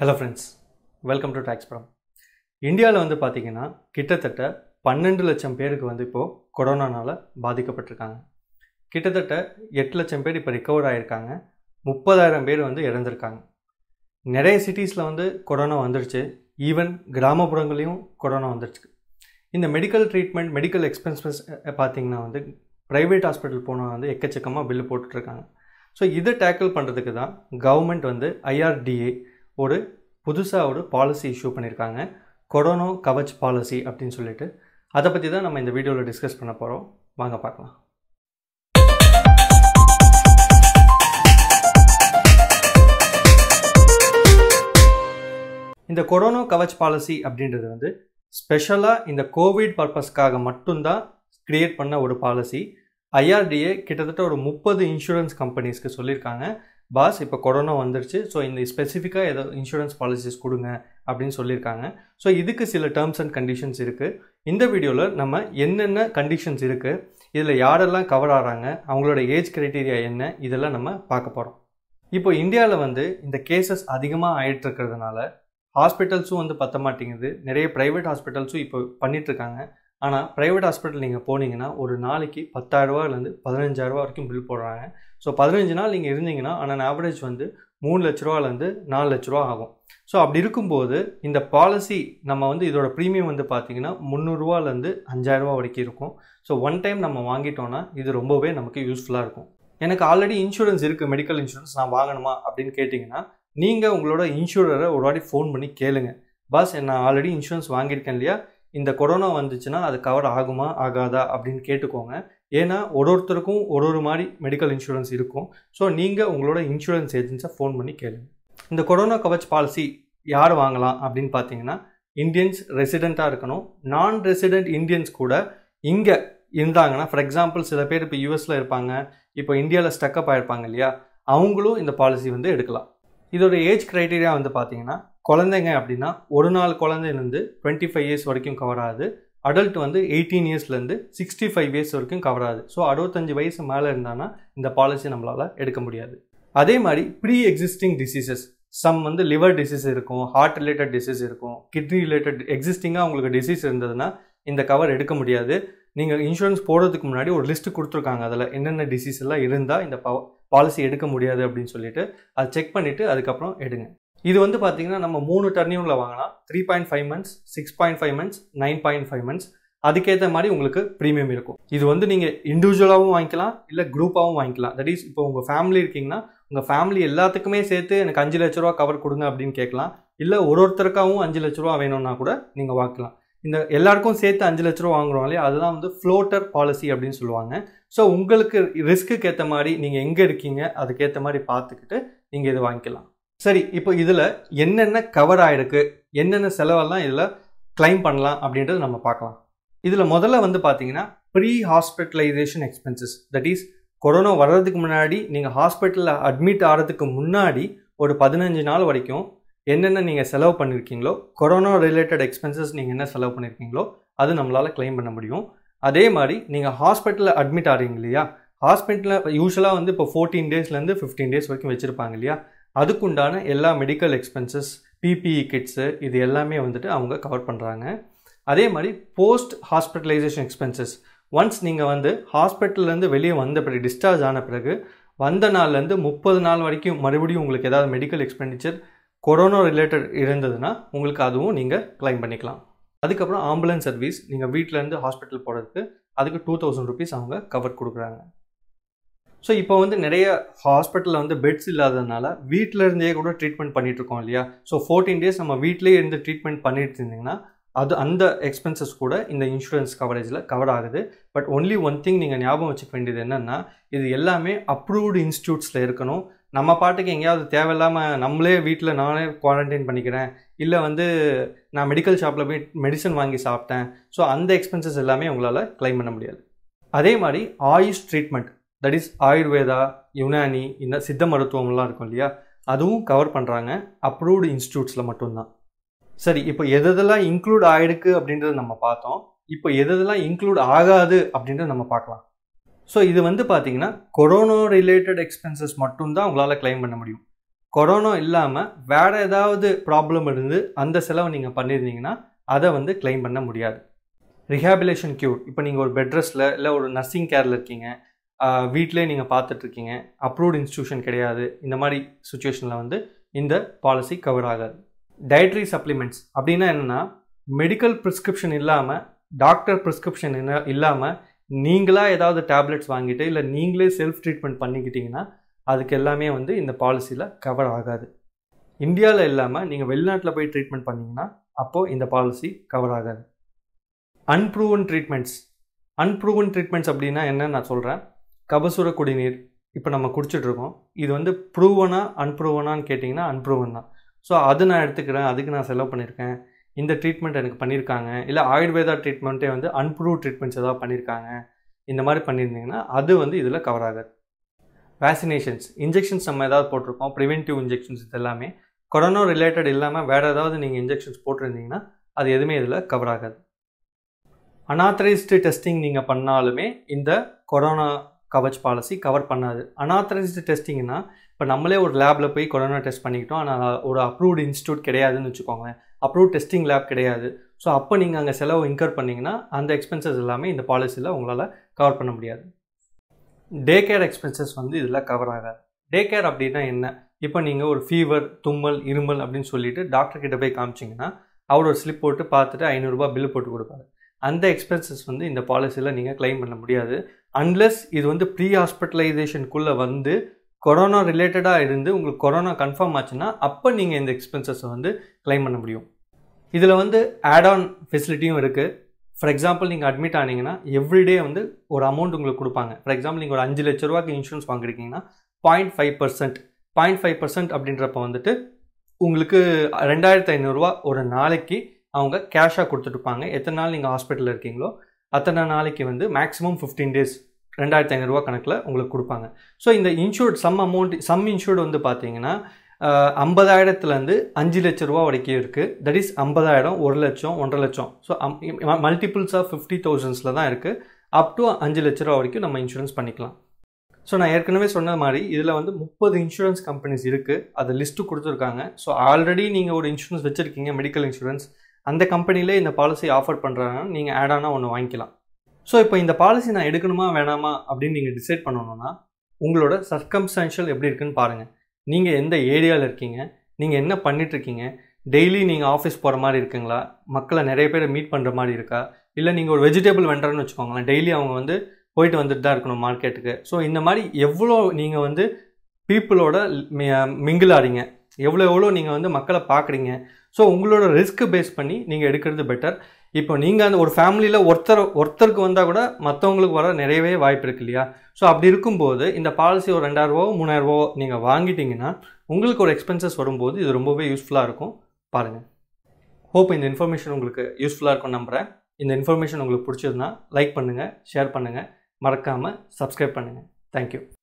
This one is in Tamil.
hello friends welcome to tax from இந்தியாவில் வந்து பார்த்திங்கன்னா கிட்டத்தட்ட பன்னெண்டு லட்சம் பேருக்கு வந்து இப்போது கொரோனானால் பாதிக்கப்பட்டிருக்காங்க கிட்டத்தட்ட எட்டு லட்சம் பேர் இப்போ ரிக்கவர் ஆகியிருக்காங்க முப்பதாயிரம் பேர் வந்து இறந்துருக்காங்க நிறைய சிட்டிஸில் வந்து கொரோனா வந்துருச்சு ஈவன் கிராமப்புறங்களையும் கொரோனா வந்துருச்சு இந்த மெடிக்கல் ட்ரீட்மெண்ட் மெடிக்கல் எக்ஸ்பென்சஸ் பார்த்திங்கன்னா வந்து ப்ரைவேட் ஹாஸ்பிட்டல் போனால் வந்து எக்கச்சக்கமாக பில்லு போட்டுட்ருக்காங்க ஸோ இதை டேக்கிள் பண்ணுறதுக்கு தான் கவர்மெண்ட் வந்து ஐஆர்டிஏ ஒரு புதுசாக ஒரு பாலிசி இஷ்யூ பண்ணியிருக்காங்க கொரோனோ கவச் பாலிசி அப்படின்னு சொல்லிட்டு அதை பற்றி தான் நம்ம இந்த வீடியோவில் டிஸ்கஸ் பண்ண போகிறோம் வாங்க பார்க்கலாம் இந்த கொரோனா கவச் பாலிசி அப்படின்றது வந்து ஸ்பெஷலாக இந்த கோவிட் பர்பஸ்க்காக மட்டும்தான் க்ரியேட் பண்ண ஒரு பாலிசி ஐஆர்டிஏ கிட்டத்தட்ட ஒரு முப்பது இன்சூரன்ஸ் கம்பெனிஸ்க்கு சொல்லியிருக்காங்க பாஸ் இப்போ கொரோனா வந்துருச்சு ஸோ இந்த ஸ்பெசிஃபிக்காக ஏதோ இன்சூரன்ஸ் பாலிசிஸ் கொடுங்க அப்படின்னு சொல்லியிருக்காங்க ஸோ இதுக்கு சில டேர்ம்ஸ் அண்ட் கண்டிஷன்ஸ் இருக்குது இந்த வீடியோவில் நம்ம என்னென்ன கண்டிஷன்ஸ் இருக்குது இதில் யாரெல்லாம் கவர் ஆகிறாங்க அவங்களோட ஏஜ் கிரைட்டீரியா என்ன இதெல்லாம் நம்ம பார்க்க போகிறோம் இப்போ இந்தியாவில் வந்து இந்த கேசஸ் அதிகமாக ஆகிட்டு இருக்கிறதுனால ஹாஸ்பிட்டல்ஸும் வந்து பத்த மாட்டேங்குது நிறைய ப்ரைவேட் ஹாஸ்பிட்டல்ஸும் இப்போ பண்ணிகிட்ருக்காங்க ஆனால் ப்ரைவேட் ஹாஸ்பிட்டல் நீங்கள் போனீங்கன்னா ஒரு நாளைக்கு பத்தாயிரரூவாலேருந்து பதினஞ்சாயிரரூவா வரைக்கும் பில் போடுறாங்க ஸோ பதினஞ்சு நாள் நீங்கள் இருந்தீங்கன்னா ஆனால் ஆவரேஜ் வந்து மூணு லட்ச ரூபாலேருந்து நாலு லட்ச ரூபா ஆகும் ஸோ அப்படி இருக்கும்போது இந்த பாலிசி நம்ம வந்து இதோட ப்ரீமியம் வந்து பார்த்திங்கன்னா முந்நூறுரூவாலேருந்து அஞ்சாயிரரூவா வரைக்கும் இருக்கும் ஸோ ஒன் டைம் நம்ம வாங்கிட்டோன்னா இது ரொம்பவே நமக்கு யூஸ்ஃபுல்லாக இருக்கும் எனக்கு ஆல்ரெடி இன்சூரன்ஸ் இருக்குது மெடிக்கல் இன்சூரன்ஸ் நான் வாங்கணுமா அப்படின்னு கேட்டிங்கன்னா நீங்கள் உங்களோட இன்சூரரை ஒரு வாட்டி ஃபோன் பண்ணி கேளுங்க பாஸ் நான் ஆல்ரெடி இன்சூரன்ஸ் வாங்கியிருக்கேன் இல்லையா இந்த கொரோனா வந்துச்சுன்னா அது கவர் ஆகுமா ஆகாதா அப்படின்னு கேட்டுக்கோங்க ஏன்னா ஒரு ஒருத்தருக்கும் ஒரு ஒரு மாதிரி மெடிக்கல் இன்சூரன்ஸ் இருக்கும் ஸோ நீங்கள் உங்களோட இன்சூரன்ஸ் ஏஜென்ட்ஸை ஃபோன் பண்ணி கேளுங்க இந்த கொரோனா கவச் பாலிசி யார் வாங்கலாம் அப்படின்னு பார்த்தீங்கன்னா இந்தியன்ஸ் ரெசிடெண்ட்டாக இருக்கணும் நான் ரெசிடெண்ட் இந்தியன்ஸ் கூட இங்கே இருந்தாங்கன்னா ஃபார் எக்ஸாம்பிள் சில பேர் இப்போ யூஎஸில் இருப்பாங்க இப்போ இந்தியாவில் ஸ்டக்கப் ஆகிருப்பாங்க இல்லையா அவங்களும் இந்த பாலிசி வந்து எடுக்கலாம் இதோட ஏஜ் க்ரைட்டீரியா வந்து பார்த்தீங்கன்னா குழந்தைங்க அப்படின்னா ஒரு நாள் குழந்தைலேருந்து டுவெண்ட்டி ஃபைவ் இயர்ஸ் வரைக்கும் கவர் ஆகுது அடல்ட் வந்து எயிட்டீன் இயர்ஸ்லேருந்து சிக்ஸ்டி ஃபைவ் இயர்ஸ் வரைக்கும் கவர் ஆகுது ஸோ அறுபத்தஞ்சு வயசு மேலே இருந்தானா இந்த பாலிசி நம்மளால் எடுக்க முடியாது அதே மாதிரி ப்ரீ எக்ஸிஸ்டிங் டிசீசஸ் சம் வந்து லிவர் டிசீஸ் இருக்கும் ஹார்ட் ரிலேட்டட் டிசீஸ் இருக்கும் கிட்னி ரிலேட்டட் எக்ஸிஸ்டிங்காக உங்களுக்கு டிசீஸ் இருந்ததுன்னா இந்த கவர் எடுக்க முடியாது நீங்கள் இன்சூரன்ஸ் போடுறதுக்கு முன்னாடி ஒரு லிஸ்ட் கொடுத்துருக்காங்க அதில் என்னென்ன டிசீஸ் எல்லாம் இருந்தால் இந்த பாலிசி எடுக்க முடியாது அப்படின்னு சொல்லிட்டு அதை செக் பண்ணிவிட்டு அதுக்கப்புறம் எடுங்க இது வந்து பார்த்தீங்கன்னா நம்ம மூணு டர்னியூரில் வாங்கலாம் three point five months six point five months nine point five months அதுக்கேற்ற மாதிரி உங்களுக்கு ப்ரீமியம் இருக்கும் இது வந்து நீங்கள் இண்டிவிஜுவலாகவும் வாங்கிக்கலாம் இல்லை குரூப்பாகவும் வாங்கிக்கலாம் தட் இஸ் இப்போ உங்கள் ஃபேமிலி இருக்கீங்கன்னா உங்கள் ஃபேமிலி எல்லாத்துக்குமே சேர்த்து எனக்கு அஞ்சு லட்ச ரூபா கவர் கொடுங்க அப்படின்னு கேட்கலாம் இல்லை ஒரு ஒருத்தருக்காகவும் அஞ்சு லட்ச ரூபா வேணும்னா கூட நீங்கள் வாங்கிக்கலாம் இந்த எல்லாருக்கும் சேர்த்து அஞ்சு லட்ச ரூபா வாங்குறோம் இல்லையா அதெல்லாம் வந்து ஃப்ளோட்டர் பாலிசி அப்படின்னு சொல்லுவாங்க ஸோ உங்களுக்கு ரிஸ்க்கு ஏற்ற மாதிரி நீங்கள் எங்கே இருக்கீங்க அதுக்கேற்ற மாதிரி பார்த்துக்கிட்டு நீங்கள் இது வாங்கிக்கலாம் சரி இப்போ இதில் என்னென்ன கவர் ஆகிருக்கு என்னென்ன செலவெல்லாம் இதில் கிளைம் பண்ணலாம் அப்படின்றத நம்ம பார்க்கலாம் இதில் முதல்ல வந்து பார்த்தீங்கன்னா pre hospitalisation expenses that is corona வர்றதுக்கு முன்னாடி நீங்கள் ஹாஸ்பிட்டலில் அட்மிட் ஆகிறதுக்கு முன்னாடி ஒரு பதினஞ்சு நாள் வரைக்கும் என்னென்ன நீங்கள் செலவு பண்ணியிருக்கீங்களோ கொரோனா ரிலேட்டட் எக்ஸ்பென்சஸ் நீங்கள் என்ன செலவு பண்ணியிருக்கீங்களோ அது நம்மளால் கிளைம் பண்ண முடியும் அதே மாதிரி நீங்கள் ஹாஸ்பிட்டலில் அட்மிட் ஆகிறீங்க இல்லையா ஹாஸ்பிட்டலில் யூஸ்வலாக வந்து இப்போ ஃபோர்டீன் டேஸ்லேருந்து ஃபிஃப்டீன் டேஸ் வரைக்கும் வச்சுருப்பாங்க இல்லையா அதுக்குண்டான எல்லா மெடிக்கல் எக்ஸ்பென்சஸ் பிபிஇ கிட்ஸு இது எல்லாமே வந்துட்டு அவங்க கவர் பண்ணுறாங்க அதே மாதிரி போஸ்ட் ஹாஸ்பிட்டலைசேஷன் எக்ஸ்பென்சஸ் ஒன்ஸ் நீங்கள் வந்து ஹாஸ்பிட்டல்லேருந்து வெளியே வந்த பிறகு டிஸ்சார்ஜ் ஆன பிறகு வந்த நாள்லேருந்து முப்பது நாள் வரைக்கும் மறுபடியும் உங்களுக்கு ஏதாவது மெடிக்கல் எக்ஸ்பெண்டிச்சர் கொரோனா ரிலேட்டட் இருந்ததுன்னா உங்களுக்கு அதுவும் நீங்கள் கிளைம் பண்ணிக்கலாம் அதுக்கப்புறம் ஆம்புலன்ஸ் சர்வீஸ் நீங்கள் வீட்டிலேருந்து ஹாஸ்பிட்டல் போகிறதுக்கு அதுக்கு டூ தௌசண்ட் ருபீஸ் அவங்க கவர் கொடுக்குறாங்க ஸோ இப்போ வந்து நிறைய ஹாஸ்பிட்டலில் வந்து பெட்ஸ் இல்லாததுனால வீட்டில் இருந்தே கூட ட்ரீட்மெண்ட் பண்ணிட்டு இருக்கோம் இல்லையா ஸோ ஃபோர்டீன் டேஸ் நம்ம வீட்டிலேயே இருந்து ட்ரீட்மெண்ட் பண்ணிட்டு இருந்தீங்கன்னா அது அந்த எக்ஸ்பென்சஸ் கூட இந்த இன்சூரன்ஸ் கவரேஜில் கவர் ஆகுது பட் ஒன்லி ஒன் திங் நீங்கள் ஞாபகம் வச்சுக்க வேண்டியது என்னென்னா இது எல்லாமே அப்ரூவ்டு இன்ஸ்டியூட்ஸில் இருக்கணும் நம்ம பாட்டுக்கு எங்கேயாவது தேவையில்லாமல் நம்மளே வீட்டில் நானே குவாரண்டைன் பண்ணிக்கிறேன் இல்லை வந்து நான் மெடிக்கல் ஷாப்பில் போய் மெடிசன் வாங்கி சாப்பிட்டேன் ஸோ அந்த எக்ஸ்பென்சஸ் எல்லாமே உங்களால் கிளைம் பண்ண முடியாது அதே மாதிரி Ayush treatment that is Ayurveda Unani இந்த சித்த மருத்துவம்லாம் இருக்கும் இல்லையா அதுவும் கவர் பண்ணுறாங்க அப்ரூவ்டு இன்ஸ்டியூட்ஸில் மட்டும்தான் சரி இப்போ எதெல்லாம் இன்க்ளூட் ஆகிருக்கு அப்படின்றத நம்ம பார்த்தோம் இப்போ எதெல்லாம் இன்க்ளூட் ஆகாது அப்படின்றத நம்ம பார்க்கலாம் ஸோ இது வந்து பார்த்தீங்கன்னா கொரோனா ரிலேட்டட் எக்ஸ்பென்சஸ் மட்டும்தான் உங்களால் கிளைம் பண்ண முடியும் கொரோனா இல்லாமல் வேறு ஏதாவது ப்ராப்ளம் இருந்து அந்த செலவை நீங்கள் பண்ணியிருந்தீங்கன்னா அதை வந்து கிளைம் பண்ண முடியாது ரிஹாபிலேஷன் க்யூர் இப்போ நீங்கள் ஒரு பெட் இல்லை ஒரு நர்சிங் கேரில் இருக்கீங்க வீட்டிலே நீங்கள் பார்த்துட்ருக்கீங்க அப்ரூவ்டு இன்ஸ்டியூஷன் கிடையாது இந்த மாதிரி சுச்சுவேஷனில் வந்து இந்த பாலிசி கவர் ஆகாது டயட்ரி சப்ளிமெண்ட்ஸ் அப்படின்னா என்னென்னா மெடிக்கல் ப்ரிஸ்கிரிப்ஷன் இல்லாமல் டாக்டர் ப்ரிஸ்கிரிப்ஷன் என்ன இல்லாமல் நீங்களாக ஏதாவது டேப்லெட்ஸ் வாங்கிட்டு இல்லை நீங்களே செல்ஃப் ட்ரீட்மெண்ட் பண்ணிக்கிட்டிங்கன்னா அதுக்கு எல்லாமே வந்து இந்த பாலிசியில் கவர் ஆகாது இந்தியாவில் இல்லாமல் நீங்கள் வெளிநாட்டில் போய் ட்ரீட்மெண்ட் பண்ணிங்கன்னா அப்போது இந்த பாலிசி கவர் ஆகாது அன்ப்ரூவன் ட்ரீட்மெண்ட்ஸ் அன்ப்ரூவன் ட்ரீட்மெண்ட்ஸ் அப்படின்னா என்னன்னு நான் சொல்கிறேன் கபசுர குடிநீர் இப்போ நம்ம குடிச்சிட்ருக்கோம் இது வந்து ப்ரூவனா அன்ப்ரூவனான்னு கேட்டிங்கன்னா அன்ப்ரூவன் தான் ஸோ அது நான் எடுத்துக்கிறேன் அதுக்கு நான் செலவு பண்ணியிருக்கேன் இந்த ட்ரீட்மெண்ட் எனக்கு பண்ணியிருக்காங்க இல்லை ஆயுர்வேதா ட்ரீட்மெண்ட்டே வந்து அன்ப்ரூவ் ட்ரீட்மெண்ட்ஸ் ஏதாவது பண்ணியிருக்காங்க இந்த மாதிரி பண்ணியிருந்தீங்கன்னா அது வந்து இதில் கவர் ஆகாது வேக்சினேஷன்ஸ் இன்ஜெக்ஷன்ஸ் நம்ம ஏதாவது போட்டிருக்கோம் ப்ரிவென்டிவ் இன்ஜெக்ஷன்ஸ் இது எல்லாமே கொரோனா ரிலேட்டட் இல்லாமல் வேறு ஏதாவது நீங்கள் இன்ஜெக்ஷன்ஸ் போட்டிருந்தீங்கன்னா அது எதுவுமே இதில் கவர் ஆகாது அனாத்தரைஸ்டு டெஸ்டிங் நீங்கள் பண்ணாலுமே இந்த கொரோனா கவச் பாலிசி கவர் பண்ணாது அனாத்தரைஸ்டு டெஸ்டிங்னா இப்போ நம்மளே ஒரு லேபில் போய் கொரோனா டெஸ்ட் பண்ணிக்கிட்டோம் ஆனால் ஒரு அப்ரூவ்டு இன்ஸ்டியூட் கிடையாதுன்னு வச்சுக்கோங்களேன் அப்ரூவ் டெஸ்டிங் லேப் கிடையாது ஸோ அப்போ நீங்கள் அங்கே செலவு இன்கர் பண்ணிங்கன்னா அந்த எக்ஸ்பென்சஸ் எல்லாமே இந்த பாலிசியில் உங்களால் கவர் பண்ண முடியாது டே கேர் எக்ஸ்பென்சஸ் வந்து இதில் கவர் ஆகாது டே கேர் அப்படின்னா என்ன இப்போ நீங்கள் ஒரு ஃபீவர் தும்மல் இருமல் அப்படின்னு சொல்லிட்டு டாக்டர்கிட்ட போய் காமிச்சிங்கன்னா அவர் ஒரு ஸ்லிப் போட்டு பார்த்துட்டு ஐநூறுரூபா பில் போட்டு கொடுப்பாரு அந்த எக்ஸ்பென்சஸ் வந்து இந்த பாலிசியில் நீங்கள் கிளைம் பண்ண முடியாது அன்லெஸ் இது வந்து ப்ரீ ஹாஸ்பிட்டலைசேஷனுக்குள்ளே வந்து கொரோனா ரிலேட்டடாக இருந்து உங்களுக்கு கொரோனா கன்ஃபார்ம் ஆச்சுன்னா அப்போ நீங்கள் இந்த எக்ஸ்பென்சஸை வந்து கிளைம் பண்ண முடியும் இதில் வந்து ஆட் ஆன் ஃபெசிலிட்டியும் இருக்குது ஃபார் எக்ஸாம்பிள் நீங்கள் அட்மிட் ஆனீங்கன்னா எவ்ரிடே வந்து ஒரு அமௌண்ட் உங்களுக்கு கொடுப்பாங்க ஃபார் எக்ஸாம்பிள் நீங்கள் ஒரு அஞ்சு லட்ச ரூபாய்க்கு இன்சூரன்ஸ் வாங்கிருக்கீங்கன்னா point five percent point five percent அப்படின்றப்ப வந்துட்டு உங்களுக்கு ரெண்டாயிரத்து ஐநூறுரூவா ஒரு நாளைக்கு அவங்க கேஷாக கொடுத்துட்ருப்பாங்க எத்தனை நாள் நீங்கள் ஹாஸ்பிட்டலில் இருக்கீங்களோ அத்தனை நாளைக்கு வந்து மேக்ஸிமம் ஃபிஃப்டீன் டேஸ் ரெண்டாயிரத்தி ஐநூறுரூவா கணக்கில் உங்களுக்கு கொடுப்பாங்க ஸோ இந்த insured sum amount sum insured வந்து பார்த்தீங்கன்னா ஐம்பதாயிரத்துலேருந்து அஞ்சு லட்ச ரூபா வரைக்கும் இருக்குது தட் இஸ் ஐம்பதாயிரம் ஒரு லட்சம் ஒன்றரை லட்சம் ஸோ மல்டிபிள்ஸ் ஆஃப் ஃபிஃப்டி தௌசண்ட்ஸில் தான் இருக்குது அப் டு அஞ்சு லட்ச ரூபா வரைக்கும் நம்ம இன்சூரன்ஸ் பண்ணிக்கலாம் ஸோ நான் ஏற்கனவே சொன்ன மாதிரி இதில் வந்து முப்பது இன்சூரன்ஸ் கம்பெனிஸ் இருக்குது அது லிஸ்ட்டு கொடுத்துருக்காங்க ஸோ ஆல்ரெடி நீங்கள் ஒரு இன்சூரன்ஸ் வச்சுருக்கீங்க மெடிக்கல் இன்சூரன்ஸ் அந்த கம்பெனிலே இந்த பாலிசி ஆஃபர் பண்ணுறாங்கன்னா நீங்கள் ஆடானா ஒன்று வாங்கிக்கலாம் ஸோ இப்போ இந்த பாலிசி நான் எடுக்கணுமா வேணாமா அப்படின்னு நீங்கள் டிசைட் பண்ணணும்னா உங்களோட சர்க்கம்ஸ்டான்ஷியல் எப்படி இருக்குன்னு பாருங்கள் நீங்கள் எந்த ஏரியாவில் இருக்கீங்க நீங்கள் என்ன பண்ணிகிட்ருக்கீங்க டெய்லி நீங்கள் ஆஃபீஸ் போகிற மாதிரி இருக்குங்களா மக்களை நிறைய பேரை மீட் பண்ணுற மாதிரி இருக்கா இல்லை நீங்கள் ஒரு வெஜிடபிள் வெண்டர்னு வச்சுக்கோங்களேன் டெய்லி அவங்க வந்து போயிட்டு வந்துட்டு தான் இருக்கணும் மார்க்கெட்டுக்கு ஸோ இந்த மாதிரி எவ்வளோ நீங்கள் வந்து பீப்புளோட மிங்கிள் எவ்வளோ எவ்வளோ நீங்கள் வந்து மக்களை பார்க்குறீங்க ஸோ உங்களோட ரிஸ்க் பேஸ் பண்ணி நீங்கள் எடுக்கிறது பெட்டர் இப்போ நீங்கள் அந்த ஒரு ஃபேமிலியில் ஒருத்தர் ஒருத்தருக்கு வந்தால் கூட மற்றவங்களுக்கு வர நிறையவே வாய்ப்பு இருக்கு இல்லையா ஸோ அப்படி இருக்கும்போது இந்த பாலிசி ஒரு ரெண்டாயிரரூவோ மூணாயிரரூவோ நீங்கள் வாங்கிட்டீங்கன்னா உங்களுக்கு ஒரு எக்ஸ்பென்சஸ் வரும்போது இது ரொம்பவே யூஸ்ஃபுல்லாக இருக்கும் பாருங்கள் ஹோப் இந்த இன்ஃபர்மேஷன் உங்களுக்கு யூஸ்ஃபுல்லாக இருக்கும் நம்புகிறேன் இந்த இன்ஃபர்மேஷன் உங்களுக்கு பிடிச்சதுன்னா லைக் பண்ணுங்கள் ஷேர் பண்ணுங்கள் மறக்காமல் சப்ஸ்கிரைப் பண்ணுங்கள் தேங்க்யூ